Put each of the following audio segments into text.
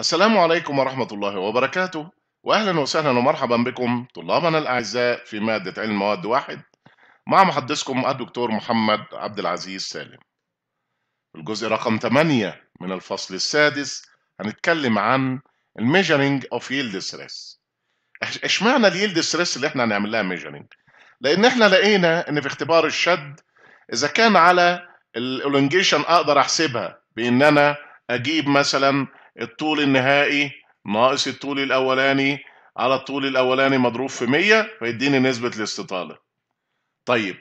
السلام عليكم ورحمة الله وبركاته وأهلا وسهلا ومرحبا بكم طلابنا الأعزاء في مادة علم مواد واحد مع محدثكم الدكتور محمد عبد العزيز سالم الجزء رقم 8 من الفصل السادس هنتكلم عن الميجرينج اوف يلد ستريس اشمعنى اليلد ستريس اللي احنا هنعمل لها ميجرينج؟ لان احنا لقينا ان في اختبار الشد اذا كان على الالونجيشن اقدر احسبها بان انا اجيب مثلا الطول النهائي ناقص الطول الاولاني على الطول الاولاني مضروب في 100 فيديني نسبه الاستطاله طيب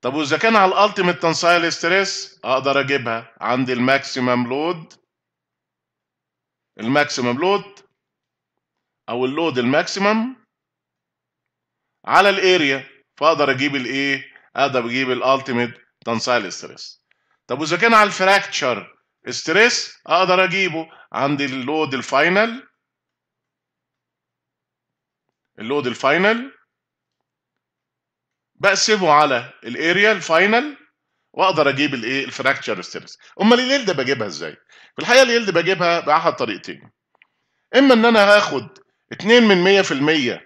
طب واذا كان على الالتيميت تنسايل ستريس اقدر اجيبها عند الماكسيمم لود الماكسيمم لود او اللود الماكسيمم على الاريا فاقدر اجيب الايه اقدر اجيب الالتيميت تنسايل ستريس طب واذا كان على الفراكتشر ستريس اقدر اجيبه عندي اللود الفاينل اللود الفاينل بقسمه على الاريا الفاينل واقدر اجيب الايه الفراكشر ستيرس امال اليلد بجيبها ازاي في الحقيقه اليلد بجيبها باحد طريقتين اما ان انا هاخد 2 من 100%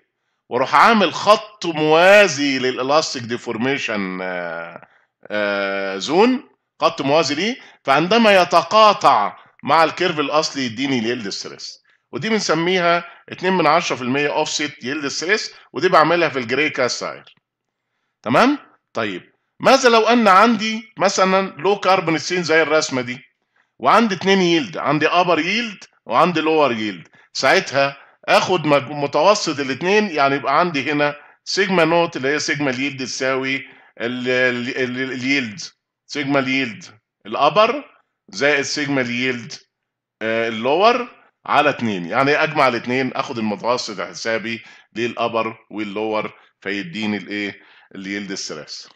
واروح عامل خط موازي للالاستيك ديفورميشن آه، آه، زون خط موازي ليه فعندما يتقاطع مع الكيرف الاصلي يديني اليلد ستريس ودي بنسميها 2 من 10% اوف سيت يلد ستريس ودي بعملها في الجري كاستاير تمام طيب ماذا لو ان عندي مثلا لو كاربون سين زي الرسمه دي وعندي 2 يلد عندي ابر يلد وعندي لور يلد ساعتها اخد متوسط الاثنين يعني يبقى عندي هنا سيجما نوت اللي هي سيجما اليلد تساوي اليلد سيجما اليلد الابر زائد سيجما اليلد آه، اللور على 2 يعني اجمع الاثنين اخد المتوسط حسابي للابر واللور فيديني الايه اليلد الثلاث